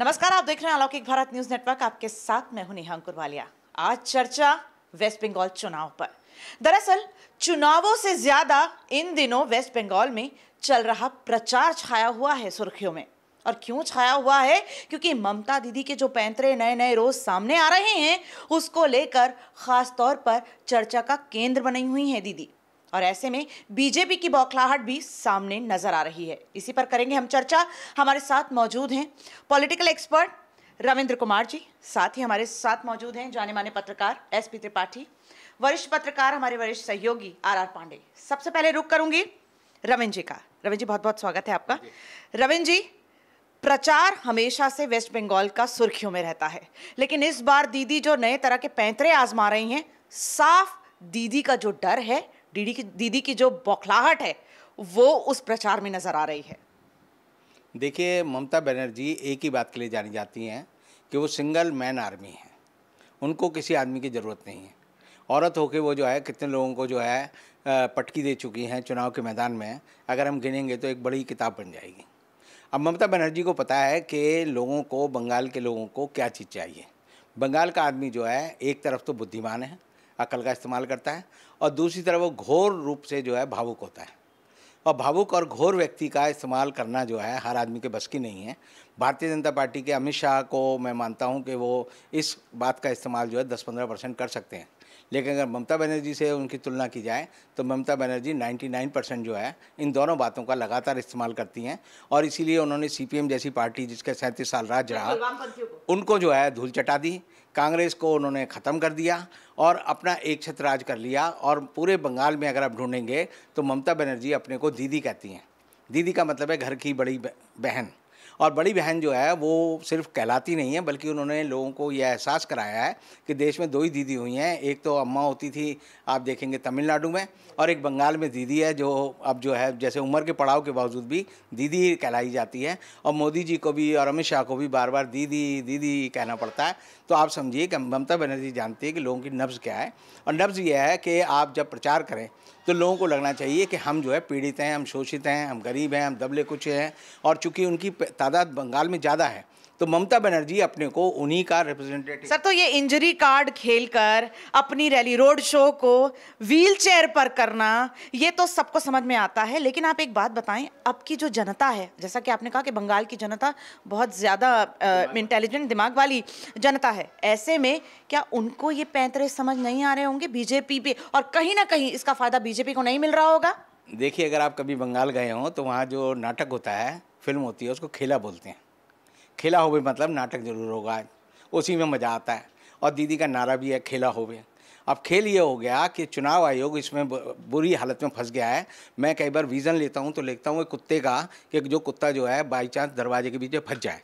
नमस्कार आप देख रहे हैं अलौकिक भारत न्यूज नेटवर्क आपके साथ मैं हूं नेहा अंकुरवालिया आज चर्चा वेस्ट बंगाल चुनाव पर दरअसल चुनावों से ज्यादा इन दिनों वेस्ट बंगाल में चल रहा प्रचार छाया हुआ है सुर्खियों में और क्यों छाया हुआ है क्योंकि ममता दीदी के जो पैंतरे नए नए रोज सामने आ रहे हैं उसको लेकर खास तौर पर चर्चा का केंद्र बनी हुई है दीदी और ऐसे में बीजेपी की बौखलाहट भी सामने नजर आ रही है इसी पर करेंगे हम चर्चा हमारे साथ मौजूद हैं पॉलिटिकल एक्सपर्ट रविंद्र कुमार जी साथ ही हमारे साथ मौजूद हैं जाने माने पत्रकार एस पी त्रिपाठी वरिष्ठ पत्रकार हमारे वरिष्ठ सहयोगी आर आर पांडे सबसे पहले रुक करूंगी रविंद्र जी का रविंद्र जी बहुत बहुत स्वागत है आपका रविंद्र जी प्रचार हमेशा से वेस्ट बंगाल का सुर्खियों में रहता है लेकिन इस बार दीदी जो नए तरह के पैंतरे आजमा रही हैं साफ दीदी का जो डर है दीदी की दीदी की जो बौखलाहट है वो उस प्रचार में नज़र आ रही है देखिए ममता बनर्जी एक ही बात के लिए जानी जाती हैं कि वो सिंगल मैन आर्मी है उनको किसी आदमी की ज़रूरत नहीं है औरत होके वो जो है कितने लोगों को जो है पटकी दे चुकी हैं चुनाव के मैदान में अगर हम गिनेंगे तो एक बड़ी किताब बन जाएगी अब ममता बनर्जी को पता है कि लोगों को बंगाल के लोगों को क्या चीज़ चाहिए बंगाल का आदमी जो है एक तरफ तो बुद्धिमान है अकल का इस्तेमाल करता है और दूसरी तरफ वो घोर रूप से जो है भावुक होता है और भावुक और घोर व्यक्ति का इस्तेमाल करना जो है हर आदमी के बस की नहीं है भारतीय जनता पार्टी के अमित शाह को मैं मानता हूं कि वो इस बात का इस्तेमाल जो है दस पंद्रह परसेंट कर सकते हैं लेकिन अगर ममता बनर्जी से उनकी तुलना की जाए तो ममता बनर्जी 99 परसेंट जो है इन दोनों बातों का लगातार इस्तेमाल करती हैं और इसीलिए उन्होंने सी जैसी पार्टी जिसके सैंतीस साल राज रहा उनको जो है धूल चटा दी कांग्रेस को उन्होंने ख़त्म कर दिया और अपना एक छत राज कर लिया और पूरे बंगाल में अगर आप ढूंढेंगे तो ममता बनर्जी अपने को दीदी कहती हैं दीदी का मतलब है घर की बड़ी बहन और बड़ी बहन जो है वो सिर्फ कहलाती नहीं है बल्कि उन्होंने लोगों को यह एहसास कराया है कि देश में दो ही दीदी हुई हैं एक तो अम्मा होती थी आप देखेंगे तमिलनाडु में और एक बंगाल में दीदी है जो अब जो है जैसे उम्र के पड़ाव के बावजूद भी दीदी कहलाई जाती है और मोदी जी को भी और अमित शाह को भी बार बार दीदी दीदी कहना पड़ता है तो आप समझिए कि ममता बनर्जी जानती है कि लोगों की नब्ज़ क्या है और नब्ज़ यह है कि आप जब प्रचार करें तो लोगों को लगना चाहिए कि हम जो है पीड़ित हैं हम शोषित हैं हम गरीब हैं हम दबले कुछ हैं और चूँकि उनकी तादाद बंगाल में ज़्यादा है तो ममता बनर्जी अपने को उन्हीं का रिप्रेजेंटेटिव सर तो ये इंजरी कार्ड खेलकर अपनी रैली रोड शो को व्हील चेयर पर करना ये तो सबको समझ में आता है लेकिन आप एक बात बताएं अब की जो जनता है जैसा कि आपने कहा कि बंगाल की जनता बहुत ज़्यादा इंटेलिजेंट दिमाग वाली जनता है ऐसे में क्या उनको ये पैंतरे समझ नहीं आ रहे होंगे बीजेपी पे और कहीं ना कहीं इसका फ़ायदा बीजेपी को नहीं मिल रहा होगा देखिए अगर आप कभी बंगाल गए हों तो वहाँ जो नाटक होता है फिल्म होती है उसको खेला बोलते हैं खेला होवे मतलब नाटक जरूर होगा उसी में मज़ा आता है और दीदी का नारा भी है खेला होवे अब खेल ये हो गया कि चुनाव आयोग इसमें बुरी हालत में फंस गया है मैं कई बार विज़न लेता हूँ तो लिखता हूँ कुत्ते का कि जो कुत्ता जो है बाई चांस दरवाजे के पीछे फंस जाए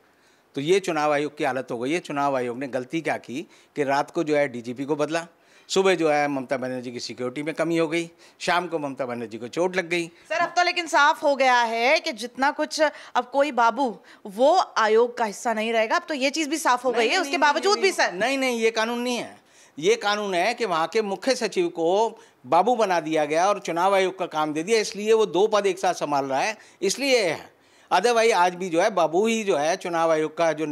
तो ये चुनाव आयोग की हालत हो गई है चुनाव आयोग ने गलती क्या की कि रात को जो है डीजीपी को बदला सुबह जो है ममता बनर्जी की सिक्योरिटी में कमी हो गई शाम को ममता बनर्जी को चोट लग गई सर अब तो लेकिन साफ हो गया है कि जितना कुछ अब कोई बाबू वो आयोग का हिस्सा नहीं रहेगा अब तो ये चीज़ भी साफ हो गई है उसके बावजूद भी सर नहीं नहीं ये कानून नहीं है ये कानून है कि वहाँ के मुख्य सचिव को बाबू बना दिया गया और चुनाव आयोग का काम दे दिया इसलिए वो दो पद एक साथ संभाल रहा है इसलिए है अदरवाइज आज भी जो है बाबू ही जो है चुनाव आयोग का जो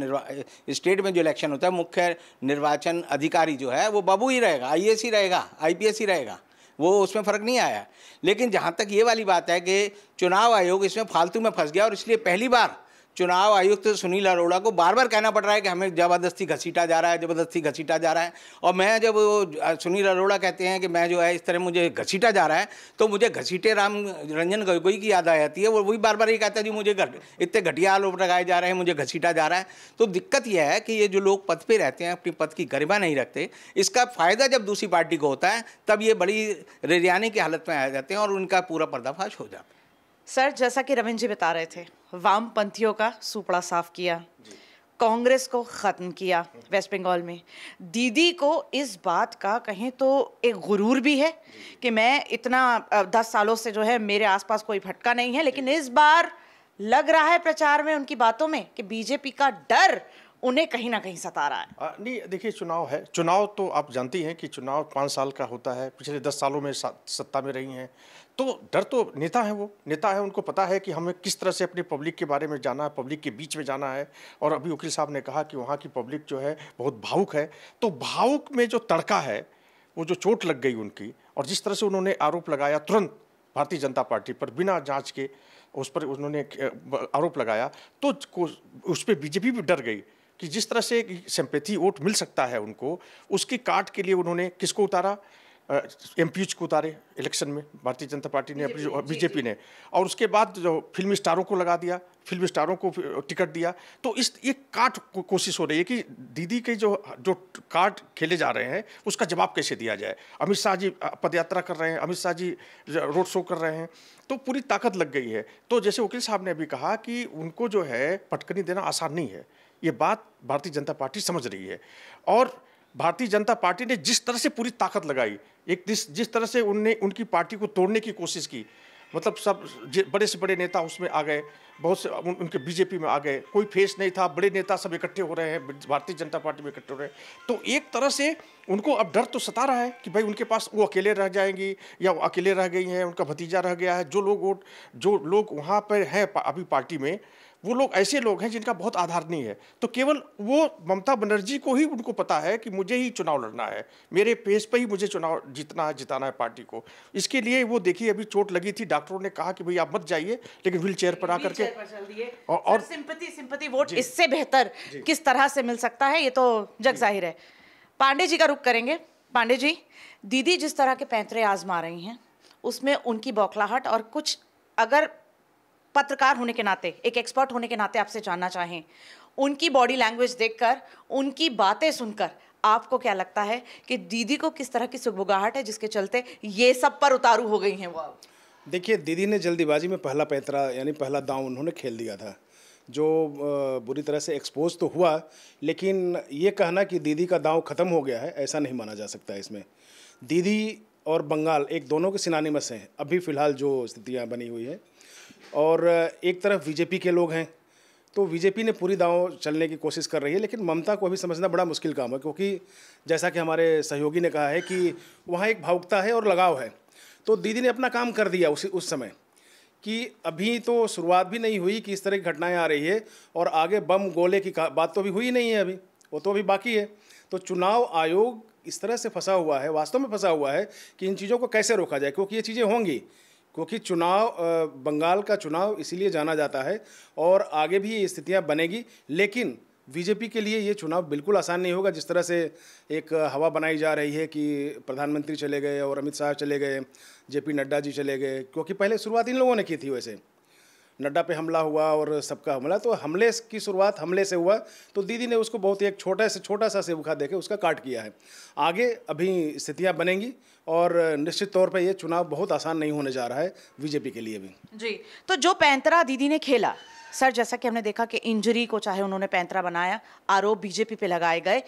स्टेट में जो इलेक्शन होता है मुख्य निर्वाचन अधिकारी जो है वो बाबू ही रहेगा आई ही रहेगा आई ही रहेगा वो उसमें फ़र्क नहीं आया लेकिन जहाँ तक ये वाली बात है कि चुनाव आयोग इसमें फालतू में फंस गया और इसलिए पहली बार चुनाव आयुक्त सुनील अरोड़ा को बार बार कहना पड़ रहा है कि हमें ज़बरदस्ती घसीटा जा रहा है ज़बरदस्ती घसीटा जा रहा है और मैं जब सुनील अरोड़ा कहते हैं कि मैं जो है इस तरह मुझे घसीटा जा रहा है तो मुझे घसीटे राम रंजन गोगोई की याद आ जाती है वो वही बार बार ये कहता है जी मुझे घट इतने घटिया आरोप लगाए जा रहे हैं मुझे घसीटा जा रहा है तो दिक्कत यह है कि ये जो लोग पद पर रहते हैं अपनी पद की गरिमा नहीं रखते इसका फ़ायदा जब दूसरी पार्टी को होता है तब ये बड़ी रेरियाने की हालत में आ जाते हैं और उनका पूरा पर्दाफाश हो जाता है सर जैसा कि रविंद्र जी बता रहे थे वामपंथियों का सुपड़ा साफ किया कांग्रेस को ख़त्म किया वेस्ट बंगाल में दीदी को इस बात का कहें तो एक गुरूर भी है कि मैं इतना दस सालों से जो है मेरे आसपास कोई भटका नहीं है लेकिन इस बार लग रहा है प्रचार में उनकी बातों में कि बीजेपी का डर उन्हें कहीं ना कहीं सता रहा है नहीं देखिए चुनाव है चुनाव तो आप जानती हैं कि चुनाव पाँच साल का होता है पिछले दस सालों में सत्ता में रही हैं तो डर तो नेता है वो नेता है उनको पता है कि हमें किस तरह से अपनी पब्लिक के बारे में जाना है पब्लिक के बीच में जाना है और अभी वकील साहब ने कहा कि वहाँ की पब्लिक जो है बहुत भावुक है तो भावुक में जो तड़का है वो जो चोट लग गई उनकी और जिस तरह से उन्होंने आरोप लगाया तुरंत भारतीय जनता पार्टी पर बिना जांच के उस पर उन्होंने आरोप लगाया तो उस पर बीजेपी भी डर गई कि जिस तरह से एक वोट मिल सकता है उनको उसकी काट के लिए उन्होंने किसको उतारा एम पी को उतारे इलेक्शन में भारतीय जनता पार्टी ने अपनी बीजेपी ने और उसके बाद जो फिल्म स्टारों को लगा दिया फिल्म स्टारों को टिकट दिया तो इस ये काट को, कोशिश हो रही है कि दीदी के जो जो कार्ड खेले जा रहे हैं उसका जवाब कैसे दिया जाए अमित शाह जी पदयात्रा कर रहे हैं अमित शाह जी रोड शो कर रहे हैं तो पूरी ताकत लग गई है तो जैसे वकील साहब ने अभी कहा कि उनको जो है पटकनी देना आसान नहीं है ये बात भारतीय जनता पार्टी समझ रही है और भारतीय जनता पार्टी ने जिस तरह से पूरी ताकत लगाई एक जिस जिस तरह से उनने उनकी पार्टी को तोड़ने की कोशिश की मतलब सब बड़े से बड़े नेता उसमें आ गए बहुत से उन, उनके बीजेपी में आ गए कोई फेस नहीं था बड़े नेता सब इकट्ठे हो रहे हैं भारतीय जनता पार्टी में इकट्ठे हो रहे हैं तो एक तरह से उनको अब डर तो सता रहा है कि भाई उनके पास वो अकेले रह जाएंगी या वो अकेले रह गई हैं उनका भतीजा रह गया है जो लोग वोट जो लोग वहाँ पर हैं अभी पार्टी में वो लोग ऐसे लोग हैं जिनका बहुत आधार नहीं है तो केवल वो ममता बनर्जी को ही उनको पता है कि मुझे ही चुनाव लड़ना है मेरे पेज पर ही मुझे चुनाव जीतना है जिताना है पार्टी को इसके लिए वो देखिए अभी चोट लगी थी डॉक्टरों ने कहा कि भाई आप मत जाइए लेकिन व्हील चेयर पर आकर के और, और सिंपति सिंपति वोट इससे बेहतर किस तरह से मिल सकता है ये तो जग जाहिर है पांडे जी का रुख करेंगे पांडे जी दीदी जिस तरह के पैंतरे आजमा रही हैं उसमें उनकी बौखलाहट और कुछ अगर पत्रकार होने के नाते एक एक्सपर्ट होने के नाते आपसे जानना चाहें उनकी बॉडी लैंग्वेज देखकर उनकी बातें सुनकर आपको क्या लगता है कि दीदी को किस तरह की सुगबुगाहट है जिसके चलते ये सब पर उतारू हो गई हैं वो देखिए दीदी ने जल्दीबाजी में पहला पैतरा यानी पहला दांव उन्होंने खेल दिया था जो बुरी तरह से एक्सपोज तो हुआ लेकिन ये कहना कि दीदी का दांव ख़त्म हो गया है ऐसा नहीं माना जा सकता इसमें दीदी और बंगाल एक दोनों के सिनानिमस हैं अभी फ़िलहाल जो स्थितियाँ बनी हुई है और एक तरफ बीजेपी के लोग हैं तो बीजेपी ने पूरी दांव चलने की कोशिश कर रही है लेकिन ममता को अभी समझना बड़ा मुश्किल काम है क्योंकि जैसा कि हमारे सहयोगी ने कहा है कि वहाँ एक भावुकता है और लगाव है तो दीदी ने अपना काम कर दिया उसी उस समय कि अभी तो शुरुआत भी नहीं हुई कि इस तरह की घटनाएं आ रही है और आगे बम गोले की बात तो अभी हुई नहीं है अभी वो तो अभी बाकी है तो चुनाव आयोग इस तरह से फंसा हुआ है वास्तव में फंसा हुआ है कि इन चीज़ों को कैसे रोका जाए क्योंकि ये चीज़ें होंगी क्योंकि चुनाव बंगाल का चुनाव इसीलिए जाना जाता है और आगे भी ये स्थितियाँ बनेगी लेकिन बीजेपी के लिए ये चुनाव बिल्कुल आसान नहीं होगा जिस तरह से एक हवा बनाई जा रही है कि प्रधानमंत्री चले गए और अमित शाह चले गए जेपी नड्डा जी चले गए क्योंकि पहले शुरुआत इन लोगों ने की थी वैसे नड्डा पे हमला हुआ और सबका हमला तो हमले की शुरुआत हमले से हुआ तो दीदी ने उसको बहुत ही एक छोटा से छोटा सा सेवखा देके उसका काट किया है आगे अभी स्थितियाँ बनेंगी और निश्चित तौर पर यह चुनाव बहुत आसान नहीं होने जा रहा है बीजेपी के लिए भी जी तो जो पैंतरा दीदी ने खेला सर जैसा कि हमने देखा कि इंजरी को चाहे उन्होंने पैंतरा बनाया आरोप बीजेपी पे लगाए गए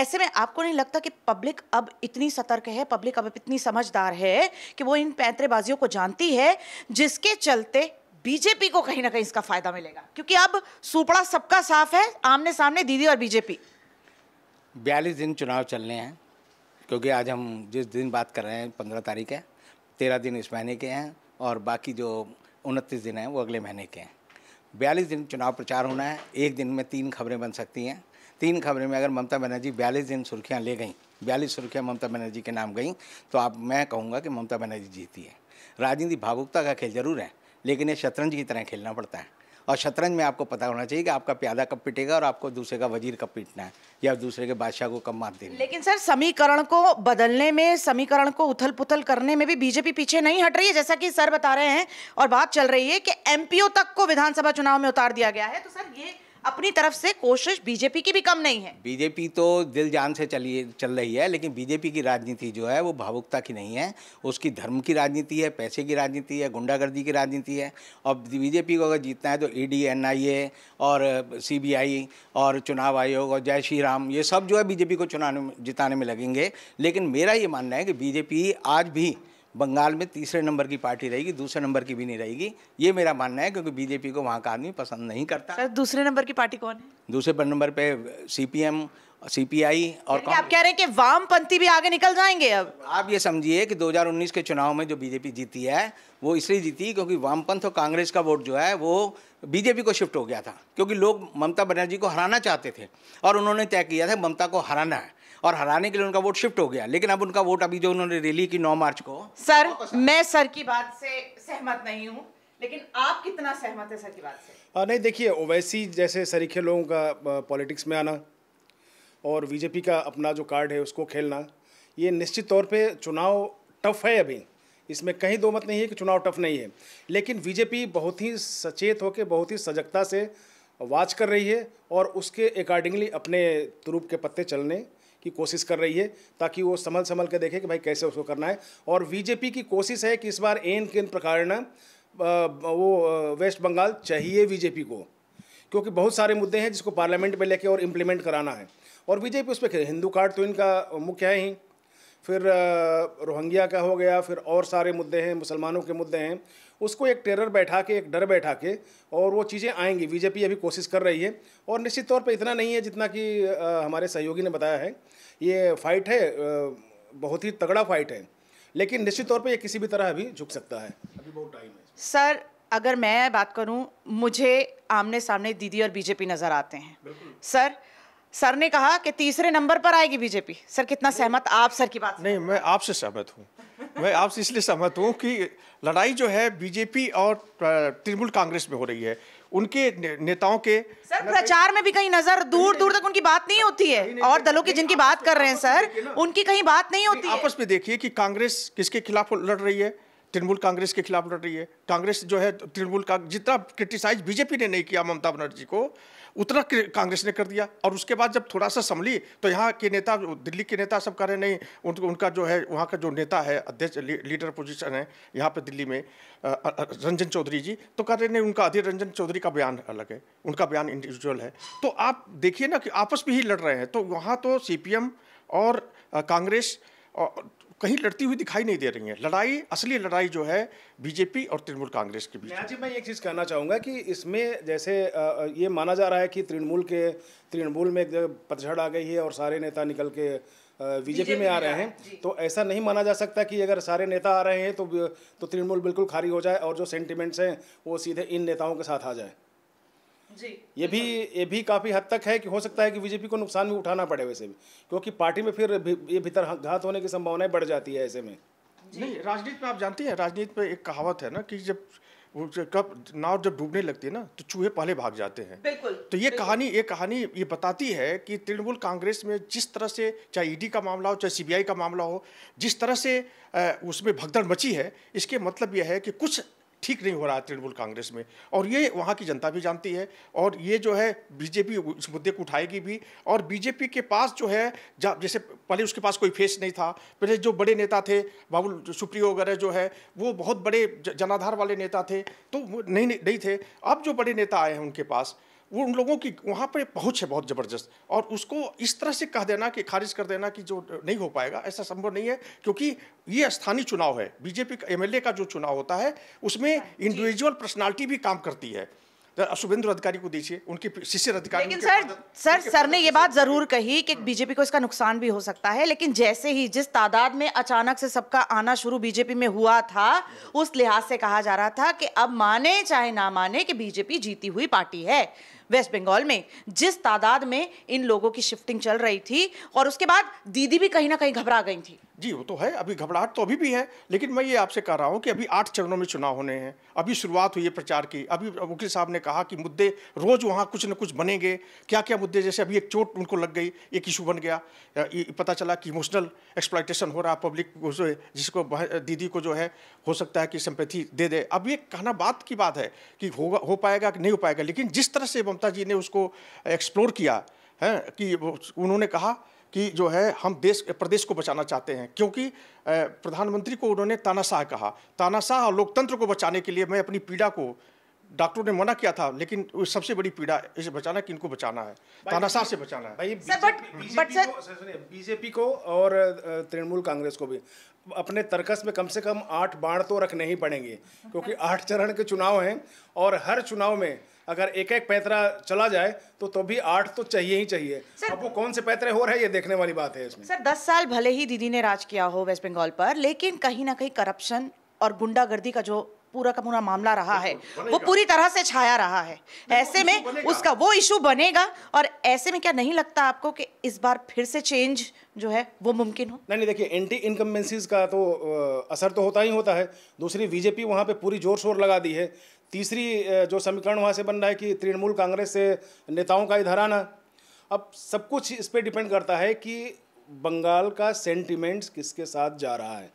ऐसे में आपको नहीं लगता कि पब्लिक अब इतनी सतर्क है पब्लिक अब इतनी समझदार है कि वो इन पैंतरेबाजियों को जानती है जिसके चलते बीजेपी को कहीं ना कहीं इसका फायदा मिलेगा क्योंकि अब सुपड़ा सबका साफ है आमने सामने दीदी और बीजेपी बयालीस दिन चुनाव चलने हैं क्योंकि आज हम जिस दिन बात कर रहे हैं पंद्रह तारीख है तेरह दिन इस महीने के हैं और बाकी जो उनतीस दिन हैं वो अगले महीने के हैं बयालीस दिन चुनाव प्रचार होना है एक दिन में तीन खबरें बन सकती हैं तीन खबरें में अगर ममता बनर्जी बयालीस दिन सुर्खियाँ ले गई बयालीस सुर्खियाँ ममता बनर्जी के नाम गई तो आप मैं कहूँगा कि ममता बनर्जी जीती है राजनीति भावुकता का खेल जरूर है लेकिन ये शतरंज की तरह खेलना पड़ता है और शतरंज में आपको पता होना चाहिए कि आपका प्यादा कब पिटेगा और आपको दूसरे का वजीर कब पीटना है या दूसरे के बादशाह को कब मार देना लेकिन सर समीकरण को बदलने में समीकरण को उथल पुथल करने में भी बीजेपी पीछे नहीं हट रही है जैसा कि सर बता रहे हैं और बात चल रही है कि एमपीओ तक को विधानसभा चुनाव में उतार दिया गया है तो सर ये अपनी तरफ से कोशिश बीजेपी की भी कम नहीं है बीजेपी तो दिल जान से चली चल रही है लेकिन बीजेपी की राजनीति जो है वो भावुकता की नहीं है उसकी धर्म की राजनीति है पैसे की राजनीति है गुंडागर्दी की राजनीति है और बीजेपी को अगर जीतना है तो ई e डी और सी और चुनाव आयोग और जय श्री राम ये सब जो है बीजेपी को चुनाव जिताने में लगेंगे लेकिन मेरा ये मानना है कि बीजेपी आज भी बंगाल में तीसरे नंबर की पार्टी रहेगी दूसरे नंबर की भी नहीं रहेगी ये मेरा मानना है क्योंकि बीजेपी को वहाँ का आदमी पसंद नहीं करता सर दूसरे नंबर की पार्टी कौन है दूसरे नंबर पे सीपीएम सीपीआई और आप कह रहे हैं कि वामपंथी भी आगे निकल जाएंगे अब आप ये समझिए कि 2019 के चुनाव में जो बीजेपी जीती है वो इसलिए जीती क्योंकि वामपंथ और कांग्रेस का वोट जो है वो बीजेपी को शिफ्ट हो गया था क्योंकि लोग ममता बनर्जी को हराना चाहते थे और उन्होंने तय किया था ममता को हराना है और हराने के लिए उनका वोट शिफ्ट हो गया लेकिन अब उनका वोट अभी जो उन्होंने रैली की नौ मार्च को सर मैं सर की बात से सहमत नहीं हूँ लेकिन आप कितना सहमत है सर की बात से नहीं देखिए ओवैसी जैसे सरीखे लोगों का पॉलिटिक्स में आना और बीजेपी का अपना जो कार्ड है उसको खेलना ये निश्चित तौर पे चुनाव टफ है अभी इसमें कहीं दो मत नहीं है कि चुनाव टफ नहीं है लेकिन बीजेपी बहुत ही सचेत होकर बहुत ही सजगता से वाच कर रही है और उसके अकॉर्डिंगली अपने तुरूप के पत्ते चलने की कोशिश कर रही है ताकि वो संभल संभल के देखे कि भाई कैसे उसको करना है और बीजेपी की कोशिश है कि इस बार एन किन प्रकार न वो वेस्ट बंगाल चाहिए बीजेपी को क्योंकि बहुत सारे मुद्दे हैं जिसको पार्लियामेंट में लेके और इम्प्लीमेंट कराना है और बीजेपी उस पर हिंदू कार्ड तो इनका मुख्य है ही फिर रोहंग्या का हो गया फिर और सारे मुद्दे हैं मुसलमानों के मुद्दे हैं उसको एक टेरर बैठा के एक डर बैठा के और वो चीज़ें आएंगी बीजेपी अभी कोशिश कर रही है और निश्चित तौर पे इतना नहीं है जितना कि हमारे सहयोगी ने बताया है ये फाइट है बहुत ही तगड़ा फाइट है लेकिन निश्चित तौर पर यह किसी भी तरह अभी झुक सकता है अभी बहुत टाइम है सर अगर मैं बात करूँ मुझे आमने सामने दीदी और बीजेपी नज़र आते हैं सर सर ने कहा कि तीसरे नंबर पर आएगी बीजेपी सर कितना सहमत आप सर की बात नहीं मैं आपसे सहमत हूँ मैं आपसे इसलिए सहमत हूँ कि लड़ाई जो है बीजेपी और तृणमूल कांग्रेस में हो रही है उनके नेताओं के सर प्रचार में भी कहीं नजर दूर दूर तक उनकी बात नहीं होती है और दलों की जिनकी बात तो कर रहे हैं सर उनकी कहीं बात नहीं होती आपस में देखिए कि कांग्रेस किसके खिलाफ लड़ रही है तृणमूल कांग्रेस के खिलाफ लड़ रही है कांग्रेस जो है तृणमूल का जितना क्रिटिसाइज बीजेपी ने नहीं किया ममता बनर्जी को उतना कांग्रेस ने कर दिया और उसके बाद जब थोड़ा सा संभली तो यहाँ के नेता दिल्ली के नेता सब कह रहे नहीं उन, उनका जो है वहाँ का जो नेता है अध्यक्ष लीडर पोजीशन है यहाँ पर दिल्ली में रंजन चौधरी जी तो कह रहे नहीं उनका अधीर रंजन चौधरी का बयान अलग है उनका बयान इंडिविजुअल है तो आप देखिए ना कि आपस में ही लड़ रहे हैं तो वहाँ तो सी और कांग्रेस और कहीं लड़ती हुई दिखाई नहीं दे रही हैं लड़ाई असली लड़ाई जो है बीजेपी और तृणमूल कांग्रेस के बीच जी मैं एक चीज़ कहना चाहूँगा कि इसमें जैसे ये माना जा रहा है कि तृणमूल के तृणमूल में एक पतझड़ आ गई है और सारे नेता निकल के बीजेपी में आ रहे हैं तो ऐसा नहीं माना जा सकता कि अगर सारे नेता आ रहे हैं तो तो तृणमूल बिल्कुल खारी हो जाए और जो सेंटिमेंट्स हैं वो सीधे इन नेताओं के साथ आ जाए जी ये भी ये भी काफ़ी हद तक है कि हो सकता है कि बीजेपी को नुकसान भी उठाना पड़े वैसे भी क्योंकि पार्टी में फिर भी, ये भीतर घात होने की संभावनाएं बढ़ जाती है ऐसे में नहीं राजनीति में आप जानती हैं राजनीति में एक कहावत है ना कि जब वो कब नाव जब डूबने लगती है ना तो चूहे पहले भाग जाते हैं बिल्कुल तो ये बिल्कुल। कहानी ये कहानी ये बताती है कि तृणमूल कांग्रेस में जिस तरह से चाहे ईडी का मामला हो चाहे सीबीआई का मामला हो जिस तरह से उसमें भगदड़ मची है इसके मतलब यह है कि कुछ ठीक नहीं हो रहा है तृणमूल कांग्रेस में और ये वहाँ की जनता भी जानती है और ये जो है बीजेपी उस मुद्दे को उठाएगी भी और बीजेपी के पास जो है जैसे पहले उसके पास कोई फेस नहीं था पहले जो बड़े नेता थे बाबुल सुप्रियो वगैरह जो है वो बहुत बड़े जनाधार वाले नेता थे तो नहीं नहीं थे अब जो बड़े नेता आए हैं उनके पास वो उन लोगों की वहाँ पर पहुँच है बहुत ज़बरदस्त और उसको इस तरह से कह देना कि खारिज कर देना कि जो नहीं हो पाएगा ऐसा संभव नहीं है क्योंकि ये स्थानीय चुनाव है बीजेपी का एमएलए का जो चुनाव होता है उसमें हाँ, इंडिविजुअल पर्सनैलिटी भी काम करती है शुभेंद्र अधिकारी को दीजिए उनके शिष्य अधिकारी लेकिन सर सर सर ने ये बात जरूर कही कि बीजेपी को इसका नुकसान भी हो सकता है लेकिन जैसे ही जिस तादाद में अचानक से सबका आना शुरू बीजेपी में हुआ था उस लिहाज से कहा जा रहा था कि अब माने चाहे ना माने कि बीजेपी जीती हुई पार्टी है वेस्ट बंगाल में जिस तादाद में इन लोगों की शिफ्टिंग चल रही थी और उसके बाद दीदी भी कहीं ना कहीं घबरा गई थी जी वो तो है अभी घबराहट तो अभी भी है लेकिन मैं ये आपसे कह रहा हूँ कि अभी आठ चरणों में चुनाव होने हैं अभी शुरुआत हुई है प्रचार की अभी वकील साहब ने कहा कि मुद्दे रोज़ वहाँ कुछ न कुछ बनेंगे क्या क्या मुद्दे जैसे अभी एक चोट उनको लग गई एक इशू बन गया पता चला कि इमोशनल एक्सप्लाइटेशन हो रहा पब्लिक जिसको दीदी को जो है हो सकता है कि संपत्ति दे दे अब ये कहना बात की बात है कि होगा हो पाएगा कि नहीं हो पाएगा लेकिन जिस तरह से गुप्ता जी ने उसको एक्सप्लोर किया है कि उन्होंने कहा कि जो है हम देश प्रदेश को बचाना चाहते हैं क्योंकि प्रधानमंत्री को उन्होंने तानाशाह कहा तानाशाह और लोकतंत्र को बचाने के लिए मैं अपनी पीड़ा को डॉक्टरों ने मना किया था लेकिन सबसे बड़ी पीड़ा इसे बचाना कि इनको बचाना है तानाशाह से बचाना है भाई बीजेपी को, बीजेपी को और तृणमूल कांग्रेस को भी अपने तर्कस में कम से कम आठ बाढ़ तो रखने ही पड़ेंगे क्योंकि आठ चरण के चुनाव हैं और हर चुनाव में अगर एक एक पैतरा चला जाए तो तो भी आठ तो चाहिए ही चाहिए सर, अब वो कौन से पैतरे हो रहे हैं ये देखने वाली बात है इसमें सर दस साल भले ही दीदी ने राज किया हो वेस्ट बंगाल पर लेकिन कहीं ना कहीं करप्शन और गुंडागर्दी का जो पूरा का पूरा मामला रहा है वो पूरी तरह से छाया रहा है ऐसे में उसका वो इशू बनेगा और ऐसे में क्या नहीं लगता आपको कि इस बार फिर से चेंज जो है वो मुमकिन हो नहीं नहीं देखिए एंटी इनकम्बेंसीज का तो असर तो होता ही होता है दूसरी बीजेपी वहाँ पे पूरी जोर शोर लगा दी है तीसरी जो समीकरण वहाँ से बन रहा है कि तृणमूल कांग्रेस से नेताओं का इधर आना अब सब कुछ इस पर डिपेंड करता है कि बंगाल का सेंटिमेंट्स किसके साथ जा रहा है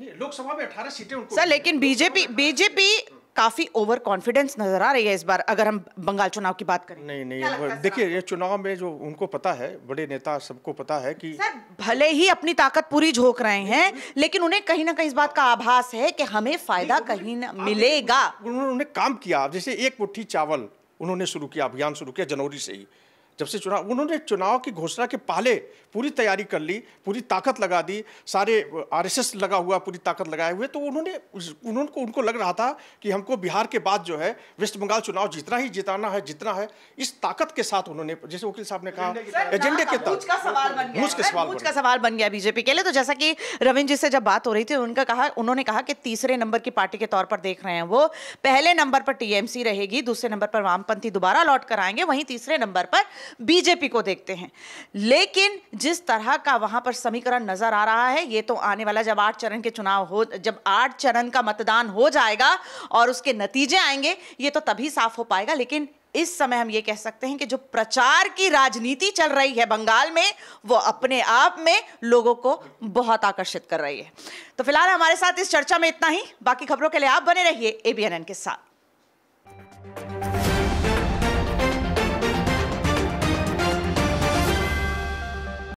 लोकसभा में अठारह सीटें सर लेकिन बीजेपी बीजेपी काफी ओवर कॉन्फिडेंस नजर आ रही है इस बार अगर हम बंगाल चुनाव की बात करें नहीं नहीं देखिए ये चुनाव में जो उनको पता है बड़े नेता सबको पता है कि सर भले ही अपनी ताकत पूरी झोंक रहे हैं लेकिन उन्हें कहीं ना कहीं इस बात का आभास है कि हमें फायदा कहीं ना मिलेगा उन्होंने काम किया जैसे एक मुट्ठी चावल उन्होंने शुरू किया अभियान शुरू किया जनवरी से ही जब से चुनाव उन्होंने चुनाव की घोषणा के पहले पूरी तैयारी कर ली पूरी ताकत लगा दी सारे आरएसएस लगा हुआ पूरी ताकत लगाए हुए तो उन्होंने उन्होंने उनको लग रहा था कि हमको बिहार के बाद जो है वेस्ट बंगाल चुनाव जीतना ही जिताना है जितना है इस ताकत के साथ उन्होंने जैसे वकील साहब ने कहा एजेंडे के तहत का सवाल बन गया बीजेपी के लिए तो जैसा कि रविंद जी से जब बात हो रही थी उनका कहा उन्होंने कहा कि तीसरे नंबर की पार्टी के तौर पर देख रहे हैं वो पहले नंबर पर टीएमसी रहेगी दूसरे नंबर पर वामपंथी दोबारा लौट कर आएंगे वहीं तीसरे नंबर पर बीजेपी को देखते हैं लेकिन जिस तरह का वहां पर समीकरण नजर आ रहा है ये तो आने वाला जब आठ चरण के चुनाव हो जब आठ चरण का मतदान हो जाएगा और उसके नतीजे आएंगे ये तो तभी साफ हो पाएगा लेकिन इस समय हम ये कह सकते हैं कि जो प्रचार की राजनीति चल रही है बंगाल में वो अपने आप में लोगों को बहुत आकर्षित कर रही है तो फिलहाल हमारे साथ इस चर्चा में इतना ही बाकी खबरों के लिए आप बने रहिए एबीएनएन के साथ